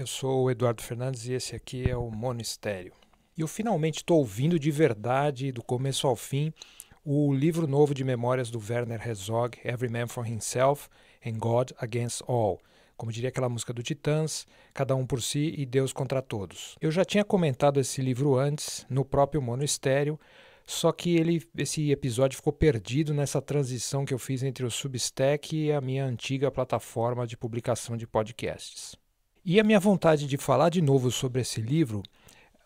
Eu sou o Eduardo Fernandes e esse aqui é o Monistério. E eu finalmente estou ouvindo de verdade, do começo ao fim, o livro novo de memórias do Werner Herzog, Every Man for Himself and God Against All. Como diria aquela música do Titãs, cada um por si e Deus contra todos. Eu já tinha comentado esse livro antes, no próprio Monistério, só que ele, esse episódio ficou perdido nessa transição que eu fiz entre o Substack e a minha antiga plataforma de publicação de podcasts. E a minha vontade de falar de novo sobre esse livro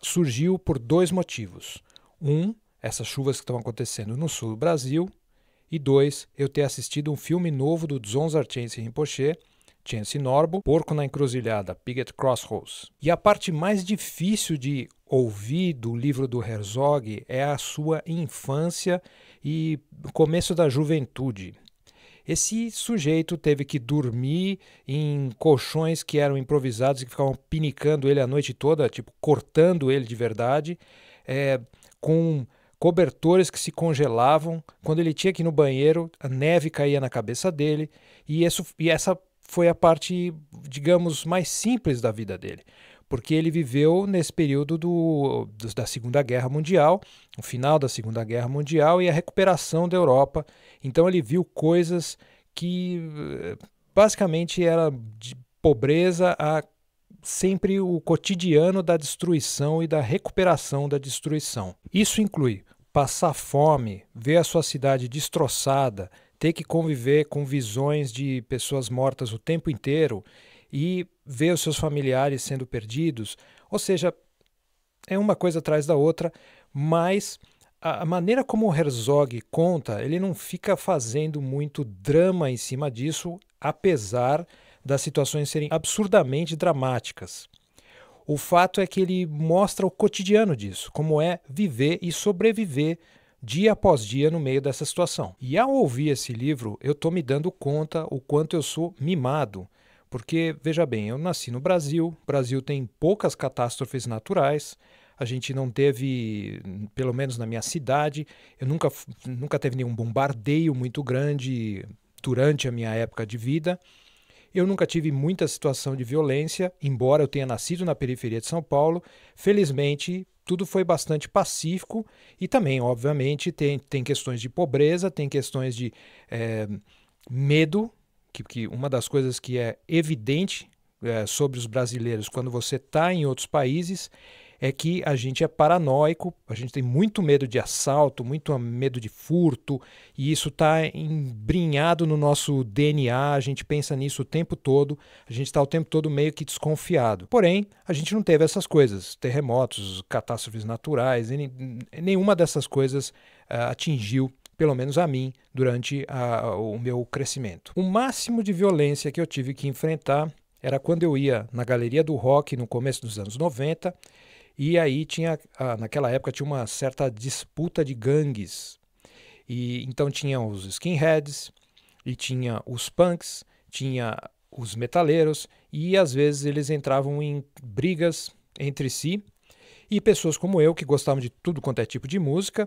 surgiu por dois motivos. Um, essas chuvas que estão acontecendo no sul do Brasil. E dois, eu ter assistido um filme novo do Dzonzar Chance Rinpoche, Chance Norbo, Porco na Encruzilhada, Piggott Crossroads. E a parte mais difícil de ouvir do livro do Herzog é a sua infância e começo da juventude. Esse sujeito teve que dormir em colchões que eram improvisados e que ficavam pinicando ele a noite toda, tipo, cortando ele de verdade, é, com cobertores que se congelavam. Quando ele tinha que ir no banheiro, a neve caía na cabeça dele. E, isso, e essa foi a parte, digamos, mais simples da vida dele porque ele viveu nesse período do, do, da Segunda Guerra Mundial, o final da Segunda Guerra Mundial e a recuperação da Europa. Então ele viu coisas que basicamente era de pobreza a sempre o cotidiano da destruição e da recuperação da destruição. Isso inclui passar fome, ver a sua cidade destroçada, ter que conviver com visões de pessoas mortas o tempo inteiro e ver os seus familiares sendo perdidos. Ou seja, é uma coisa atrás da outra, mas a maneira como o Herzog conta, ele não fica fazendo muito drama em cima disso, apesar das situações serem absurdamente dramáticas. O fato é que ele mostra o cotidiano disso, como é viver e sobreviver dia após dia no meio dessa situação. E ao ouvir esse livro, eu estou me dando conta o quanto eu sou mimado porque, veja bem, eu nasci no Brasil, o Brasil tem poucas catástrofes naturais, a gente não teve, pelo menos na minha cidade, eu nunca, nunca teve nenhum bombardeio muito grande durante a minha época de vida. Eu nunca tive muita situação de violência, embora eu tenha nascido na periferia de São Paulo. Felizmente, tudo foi bastante pacífico e também, obviamente, tem, tem questões de pobreza, tem questões de é, medo que, que uma das coisas que é evidente é, sobre os brasileiros quando você está em outros países é que a gente é paranoico, a gente tem muito medo de assalto, muito medo de furto, e isso está embrinhado no nosso DNA, a gente pensa nisso o tempo todo, a gente está o tempo todo meio que desconfiado. Porém, a gente não teve essas coisas, terremotos, catástrofes naturais, nenhuma dessas coisas uh, atingiu pelo menos a mim, durante a, o meu crescimento. O máximo de violência que eu tive que enfrentar era quando eu ia na galeria do rock no começo dos anos 90 e aí tinha ah, naquela época tinha uma certa disputa de gangues e então tinha os skinheads e tinha os punks tinha os metaleiros e às vezes eles entravam em brigas entre si e pessoas como eu que gostavam de tudo quanto é tipo de música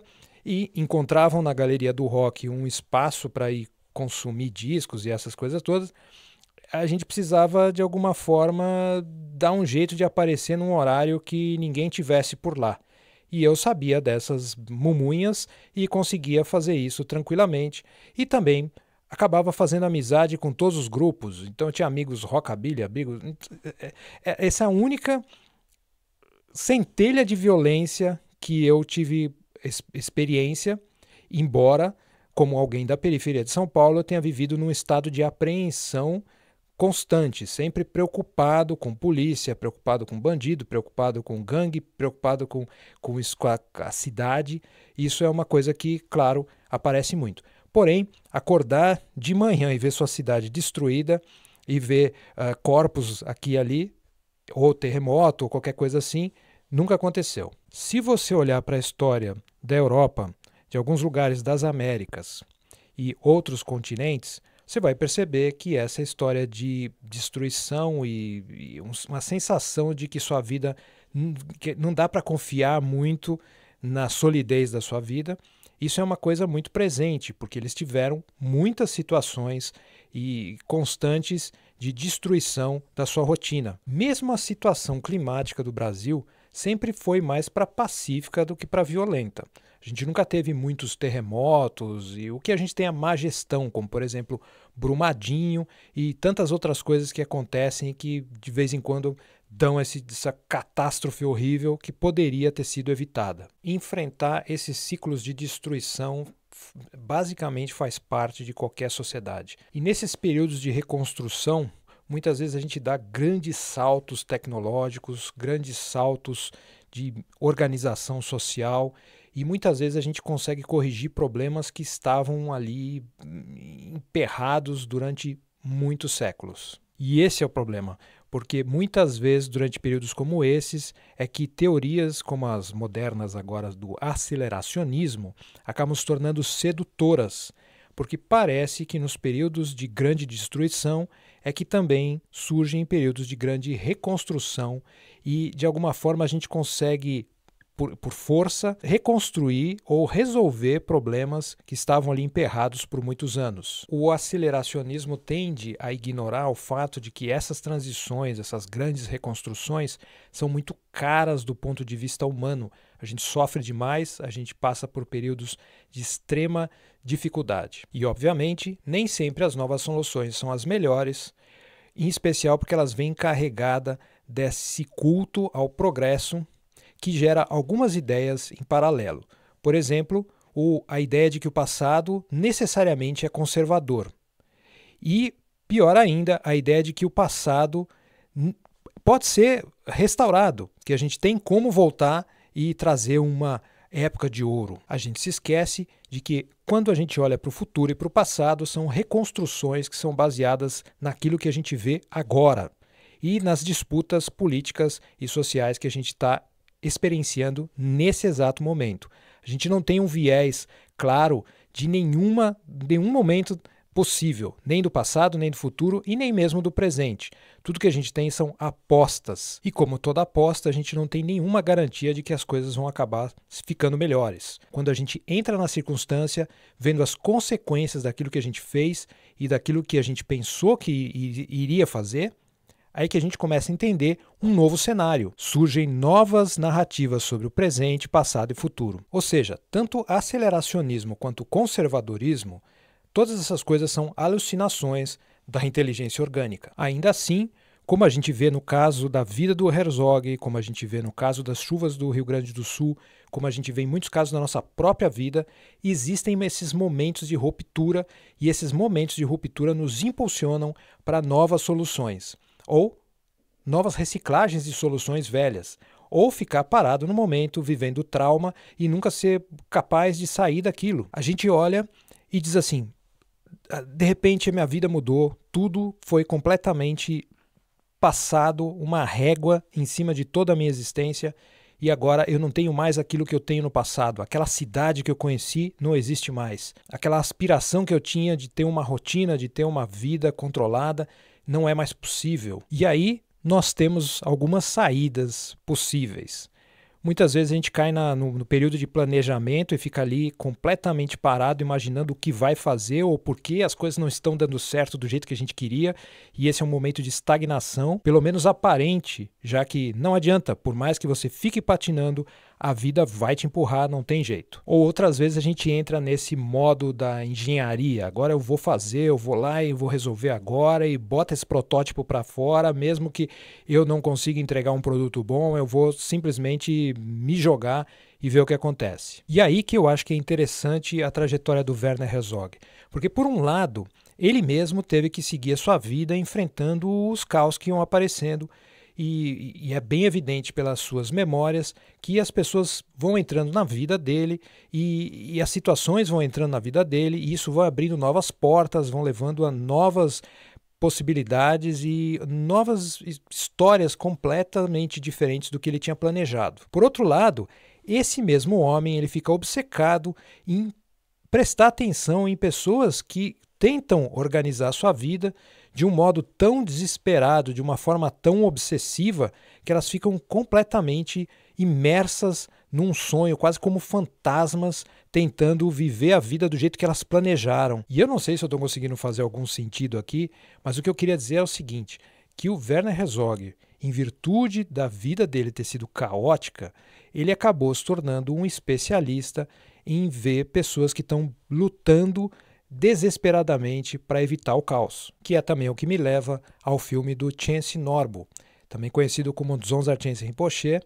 e encontravam na Galeria do Rock um espaço para ir consumir discos e essas coisas todas, a gente precisava de alguma forma dar um jeito de aparecer num horário que ninguém tivesse por lá. E eu sabia dessas mumunhas e conseguia fazer isso tranquilamente e também acabava fazendo amizade com todos os grupos. Então eu tinha amigos rockabilly, amigos. É, é, essa é a única centelha de violência que eu tive experiência, embora, como alguém da periferia de São Paulo, eu tenha vivido num estado de apreensão constante, sempre preocupado com polícia, preocupado com bandido, preocupado com gangue, preocupado com, com, isso, com a, a cidade. Isso é uma coisa que, claro, aparece muito. Porém, acordar de manhã e ver sua cidade destruída e ver uh, corpos aqui e ali, ou terremoto, ou qualquer coisa assim, nunca aconteceu. Se você olhar para a história da Europa, de alguns lugares das Américas e outros continentes, você vai perceber que essa história de destruição e, e uma sensação de que sua vida que não dá para confiar muito na solidez da sua vida. Isso é uma coisa muito presente, porque eles tiveram muitas situações e constantes de destruição da sua rotina. Mesmo a situação climática do Brasil sempre foi mais para pacífica do que para violenta. A gente nunca teve muitos terremotos e o que a gente tem é a má gestão, como por exemplo Brumadinho e tantas outras coisas que acontecem e que de vez em quando dão esse, essa catástrofe horrível que poderia ter sido evitada. Enfrentar esses ciclos de destruição basicamente faz parte de qualquer sociedade. E nesses períodos de reconstrução, Muitas vezes a gente dá grandes saltos tecnológicos, grandes saltos de organização social e muitas vezes a gente consegue corrigir problemas que estavam ali hum, emperrados durante muitos séculos. E esse é o problema, porque muitas vezes durante períodos como esses é que teorias como as modernas agora do aceleracionismo acabam se tornando sedutoras porque parece que nos períodos de grande destruição é que também surgem períodos de grande reconstrução e, de alguma forma, a gente consegue. Por, por força, reconstruir ou resolver problemas que estavam ali emperrados por muitos anos. O aceleracionismo tende a ignorar o fato de que essas transições, essas grandes reconstruções, são muito caras do ponto de vista humano. A gente sofre demais, a gente passa por períodos de extrema dificuldade. E, obviamente, nem sempre as novas soluções são as melhores, em especial porque elas vêm carregadas desse culto ao progresso que gera algumas ideias em paralelo. Por exemplo, o, a ideia de que o passado necessariamente é conservador. E, pior ainda, a ideia de que o passado pode ser restaurado, que a gente tem como voltar e trazer uma época de ouro. A gente se esquece de que quando a gente olha para o futuro e para o passado, são reconstruções que são baseadas naquilo que a gente vê agora e nas disputas políticas e sociais que a gente está experienciando nesse exato momento. A gente não tem um viés claro de nenhuma, nenhum momento possível, nem do passado, nem do futuro e nem mesmo do presente. Tudo que a gente tem são apostas. E como toda aposta, a gente não tem nenhuma garantia de que as coisas vão acabar ficando melhores. Quando a gente entra na circunstância, vendo as consequências daquilo que a gente fez e daquilo que a gente pensou que iria fazer, aí que a gente começa a entender um novo cenário. Surgem novas narrativas sobre o presente, passado e futuro. Ou seja, tanto aceleracionismo quanto conservadorismo Todas essas coisas são alucinações da inteligência orgânica. Ainda assim, como a gente vê no caso da vida do Herzog, como a gente vê no caso das chuvas do Rio Grande do Sul, como a gente vê em muitos casos da nossa própria vida, existem esses momentos de ruptura e esses momentos de ruptura nos impulsionam para novas soluções ou novas reciclagens de soluções velhas, ou ficar parado no momento vivendo trauma e nunca ser capaz de sair daquilo. A gente olha e diz assim: de repente a minha vida mudou, tudo foi completamente passado uma régua em cima de toda a minha existência e agora eu não tenho mais aquilo que eu tenho no passado. Aquela cidade que eu conheci não existe mais. Aquela aspiração que eu tinha de ter uma rotina, de ter uma vida controlada, não é mais possível. E aí nós temos algumas saídas possíveis. Muitas vezes a gente cai na, no, no, período de planejamento e fica ali completamente parado, imaginando o que vai fazer ou por que as coisas não estão dando certo do jeito que a gente queria. E esse é um momento de estagnação, pelo menos aparente, já que não adianta, por mais que você fique patinando, a vida vai te empurrar, não tem jeito. Ou outras vezes a gente entra nesse modo da engenharia, agora eu vou fazer, eu vou lá e vou resolver agora e bota esse protótipo para fora, mesmo que eu não consiga entregar um produto bom, eu vou simplesmente me jogar e ver o que acontece. E aí que eu acho que é interessante a trajetória do Werner Herzog, porque por um lado, ele mesmo teve que seguir a sua vida enfrentando os caos que iam aparecendo e, e, é bem evidente pelas suas memórias que as pessoas vão entrando na vida dele e, e as situações vão entrando na vida dele e isso vai abrindo novas portas, vão levando a novas possibilidades e novas histórias completamente diferentes do que ele tinha planejado. Por outro lado, esse mesmo homem ele fica obcecado em prestar atenção em pessoas que tentam organizar sua vida de um modo tão desesperado, de uma forma tão obsessiva, que elas ficam completamente imersas num sonho, quase como fantasmas tentando viver a vida do jeito que elas planejaram. E eu não sei se eu estou conseguindo fazer algum sentido aqui, mas o que eu queria dizer é o seguinte: que o Werner Herzog, em virtude da vida dele ter sido caótica, ele acabou se tornando um especialista em ver pessoas que estão lutando desesperadamente para evitar o caos, que é também o que me leva ao filme do Chance Norbo, também conhecido como Dzonza Chance Rinpoche.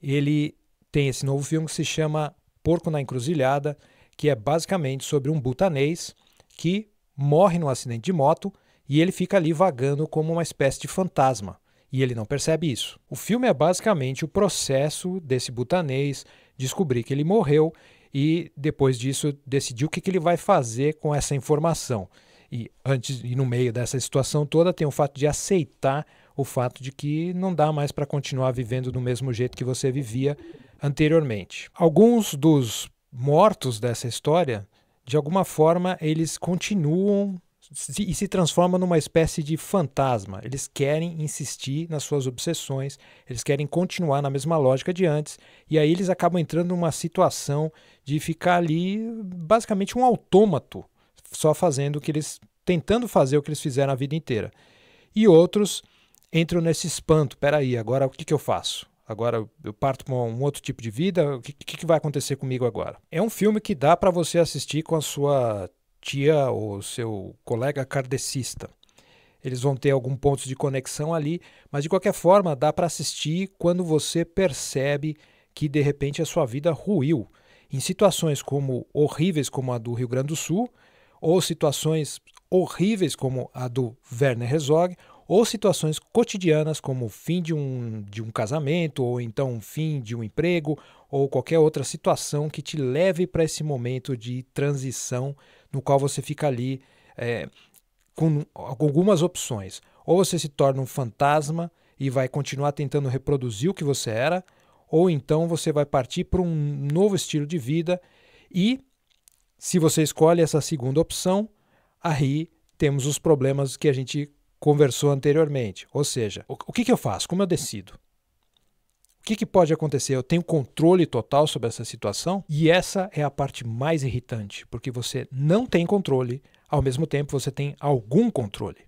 Ele tem esse novo filme que se chama Porco na Encruzilhada, que é basicamente sobre um butanês que morre num acidente de moto e ele fica ali vagando como uma espécie de fantasma. E ele não percebe isso. O filme é basicamente o processo desse butanês descobrir que ele morreu e depois disso decidir o que, que ele vai fazer com essa informação. E antes e no meio dessa situação toda tem o fato de aceitar o fato de que não dá mais para continuar vivendo do mesmo jeito que você vivia anteriormente. Alguns dos mortos dessa história, de alguma forma, eles continuam e se transforma numa espécie de fantasma. Eles querem insistir nas suas obsessões, eles querem continuar na mesma lógica de antes, e aí eles acabam entrando numa situação de ficar ali basicamente um autômato, só fazendo o que eles tentando fazer o que eles fizeram a vida inteira. E outros entram nesse espanto, peraí, agora o que, que eu faço? Agora eu parto para um outro tipo de vida, o que, que, vai acontecer comigo agora? É um filme que dá para você assistir com a sua tia ou seu colega kardecista. Eles vão ter algum ponto de conexão ali, mas de qualquer forma dá para assistir quando você percebe que de repente a sua vida ruiu. Em situações como horríveis como a do Rio Grande do Sul, ou situações horríveis como a do Werner Herzog, ou situações cotidianas como o fim de um, de um casamento, ou então o fim de um emprego, ou qualquer outra situação que te leve para esse momento de transição no qual você fica ali é, com algumas opções. Ou você se torna um fantasma e vai continuar tentando reproduzir o que você era, ou então você vai partir para um novo estilo de vida e se você escolhe essa segunda opção, aí temos os problemas que a gente conversou anteriormente. Ou seja, o, que, que eu faço? Como eu decido? que, que pode acontecer? Eu tenho controle total sobre essa situação? E essa é a parte mais irritante, porque você não tem controle, ao mesmo tempo você tem algum controle.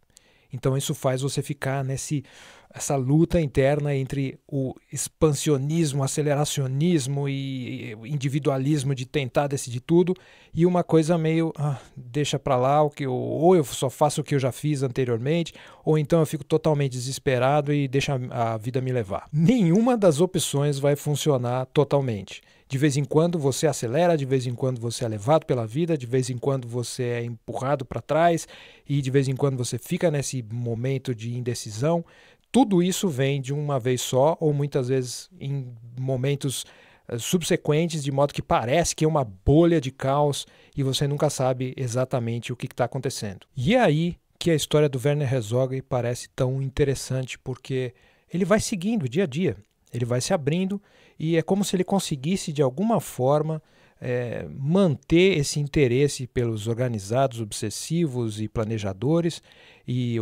Então isso faz você ficar nesse essa luta interna entre o expansionismo, aceleracionismo e individualismo de tentar decidir tudo e uma coisa meio ah, deixa para lá o que eu, ou eu só faço o que eu já fiz anteriormente ou então eu fico totalmente desesperado e deixa a vida me levar. Nenhuma das opções vai funcionar totalmente. De vez em quando você acelera, de vez em quando você é levado pela vida, de vez em quando você é empurrado para trás e de vez em quando você fica nesse momento de indecisão tudo isso vem de uma vez só ou muitas vezes em momentos eh, subsequentes, de modo que parece que é uma bolha de caos e você nunca sabe exatamente o que está acontecendo. E é aí que a história do Werner Herzog parece tão interessante, porque ele vai seguindo dia a dia, ele vai se abrindo e é como se ele conseguisse de alguma forma é, manter esse interesse pelos organizados, obsessivos e planejadores e,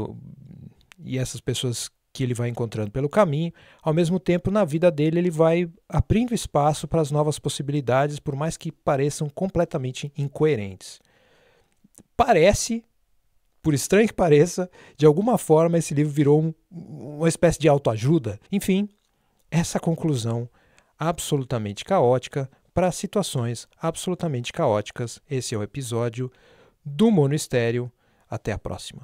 e essas pessoas que ele vai encontrando pelo caminho, ao mesmo tempo na vida dele ele vai abrindo espaço para as novas possibilidades, por mais que pareçam completamente incoerentes. Parece, por estranho que pareça, de alguma forma esse livro virou um, uma espécie de autoajuda. Enfim, essa conclusão absolutamente caótica para situações absolutamente caóticas. Esse é o episódio do Mono Estéreo. Até a próxima.